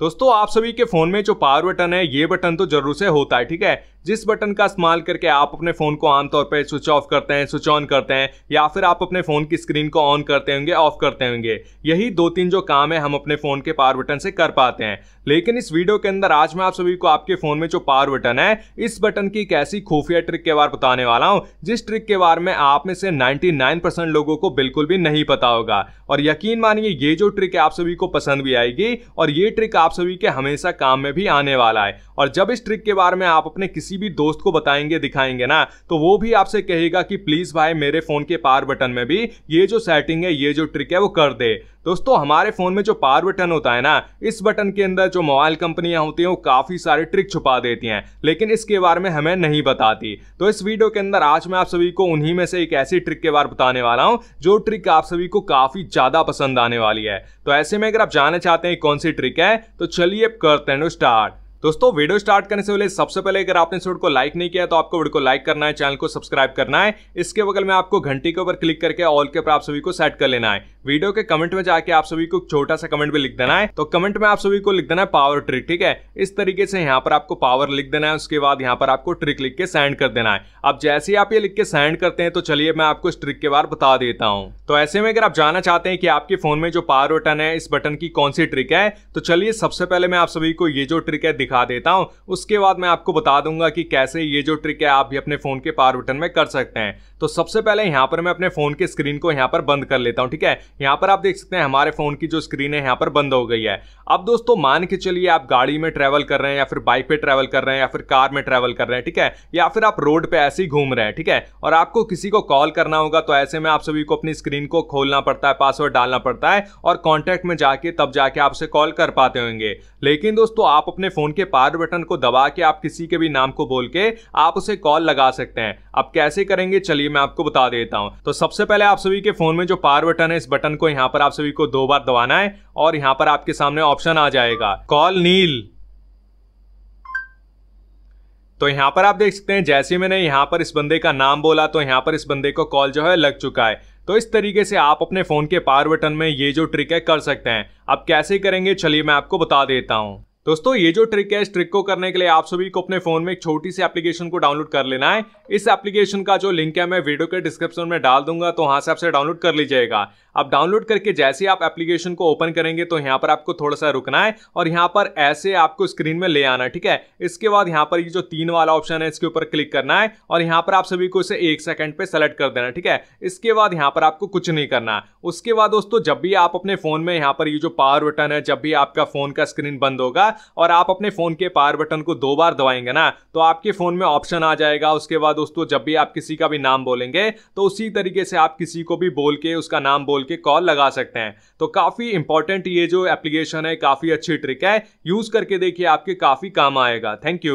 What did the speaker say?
दोस्तों आप सभी के फोन में जो पावर बटन है ये बटन तो जरूर से होता है ठीक है जिस बटन का इस्तेमाल करके आप अपने फ़ोन को आमतौर पर स्विच ऑफ करते हैं स्विच ऑन करते हैं या फिर आप अपने फ़ोन की स्क्रीन को ऑन करते होंगे ऑफ करते होंगे यही दो तीन जो काम है हम अपने फ़ोन के पावर बटन से कर पाते हैं लेकिन इस वीडियो के अंदर आज मैं आप सभी को आपके फ़ोन में जो पावर बटन है इस बटन की एक ऐसी खुफिया ट्रिक के बारे बताने वाला हूं जिस ट्रिक के बारे में आप में से 99% लोगों को बिल्कुल भी नहीं पता होगा और यकीन मानिए ये जो ट्रिक है आप सभी को पसंद भी आएगी और ये ट्रिक आप सभी के हमेशा काम में भी आने वाला है और जब इस ट्रिक के बारे में आप अपने किसी किसी भी दोस्त को बताएंगे दिखाएंगे ना तो वो भी आपसे कहेगा कि प्लीज भाई मेरे फोन के पार बटन में भी ये जो सेटिंग है ये जो ट्रिक है वो कर दे दोस्तों हमारे फोन में जो पावर बटन होता है ना इस बटन के अंदर जो मोबाइल कंपनियां होती हैं वो काफी सारे ट्रिक छुपा देती हैं लेकिन इसके बारे में हमें नहीं बताती तो इस वीडियो के अंदर आज मैं आप सभी को उन्हीं में से एक ऐसी ट्रिक के बारे बताने वाला हूं जो ट्रिक आप सभी को काफी ज्यादा पसंद आने वाली है तो ऐसे में अगर आप जानना चाहते हैं कौन सी ट्रिक है तो चलिए करते हैं स्टार्ट दोस्तों वीडियो स्टार्ट करने से पहले सबसे पहले अगर आपने इस वीडियो को लाइक नहीं किया तो आपको वीडियो को लाइक करना है चैनल को सब्सक्राइब करना है इसके बगल में आपको घंटी के ऊपर क्लिक करके ऑल के ऊपर आप सभी को सेट कर लेना है वीडियो के कमेंट में जाके आप सभी को छोटा सा कमेंट भी लिख देना है तो कमेंट में आप सभी को लिख देना है पावर ट्रिक ठीक है इस तरीके से यहाँ पर आपको पावर लिख देना है उसके बाद यहाँ पर आपको ट्रिक लिख के सेंड कर देना है अब जैसे ही आप ये लिख के सेंड करते हैं तो चलिए मैं आपको इस ट्रिक के बारे बता देता हूँ तो ऐसे में अगर आप जानना चाहते हैं कि आपके फोन में जो पावर बटन है इस बटन की कौन सी ट्रिक है तो चलिए सबसे पहले मैं आप सभी को ये जो ट्रिक है दिखा देता हूँ उसके बाद मैं आपको बता दूंगा कि कैसे ये जो ट्रिक है आप भी अपने फ़ोन के पावर बटन में कर सकते हैं तो सबसे पहले यहाँ पर मैं अपने फ़ोन के स्क्रीन को यहाँ पर बंद कर लेता हूँ ठीक है यहाँ पर आप देख सकते हैं हमारे फ़ोन की जो स्क्रीन है यहाँ पर बंद हो गई है अब दोस्तों मान के चलिए आप गाड़ी में ट्रेवल कर रहे हैं या फिर बाइक पे ट्रेवल कर रहे हैं या फिर कार में ट्रेवल कर रहे हैं ठीक है या फिर आप रोड पे ऐसे ही घूम रहे हैं ठीक है और आपको किसी को कॉल करना होगा तो ऐसे में आप सभी को अपनी स्क्रीन को खोलना पड़ता है पासवर्ड डालना पड़ता है और कॉन्टैक्ट में जाके तब जाके आपसे कॉल कर पाते होंगे लेकिन दोस्तों आप अपने फ़ोन के पावर बटन को दबा के आप किसी के भी नाम को बोल के आप उसे कॉल लगा सकते हैं आप कैसे करेंगे चलिए मैं आपको बता देता हूं तो सबसे पहले आप सभी के फोन में जो पावर बटन है इस बटन को यहाँ पर आप सभी को दो बार दबाना है और यहाँ पर आपके सामने ऑप्शन आ जाएगा कॉल नील तो यहाँ पर आप देख सकते हैं जैसे मैंने यहाँ पर इस बंदे का नाम बोला तो यहाँ पर इस बंदे को कॉल जो है लग चुका है तो इस तरीके से आप अपने फ़ोन के पावर बटन में ये जो ट्रिक है कर सकते हैं अब कैसे करेंगे चलिए मैं आपको बता देता हूँ दोस्तों ये जो ट्रिक है इस ट्रिक को करने के लिए आप सभी को अपने फोन में एक छोटी सी एप्लीकेशन को डाउनलोड कर लेना है इस एप्लीकेशन का जो लिंक है मैं वीडियो के डिस्क्रिप्शन में डाल दूंगा तो वहां से आपसे डाउनलोड कर लीजिएगा अब डाउनलोड करके जैसे ही आप एप्लीकेशन को ओपन करेंगे तो यहाँ पर आपको थोड़ा सा रुकना है और यहाँ पर ऐसे आपको स्क्रीन में ले आना है ठीक है इसके बाद यहाँ पर ये जो तीन वाला ऑप्शन है इसके ऊपर क्लिक करना है और यहाँ पर आप सभी को इसे एक सेकंड पे सेलेक्ट कर देना ठीक है इसके बाद यहाँ पर आपको कुछ नहीं करना उसके बाद दोस्तों जब भी आप अपने फोन में यहाँ पर ये जो पावर बटन है जब भी आपका फोन का स्क्रीन बंद होगा और आप अपने फ़ोन के पावर बटन को दो बार दबाएंगे ना तो आपके फ़ोन में ऑप्शन आ जाएगा उसके बाद दोस्तों जब भी आप किसी का भी नाम बोलेंगे तो उसी तरीके से आप किसी को भी बोल के उसका नाम बोल के कॉल लगा सकते हैं तो काफ़ी इंपॉर्टेंट ये जो एप्लीकेशन है काफ़ी अच्छी ट्रिक है यूज़ करके देखिए आपके काफ़ी काम आएगा थैंक यू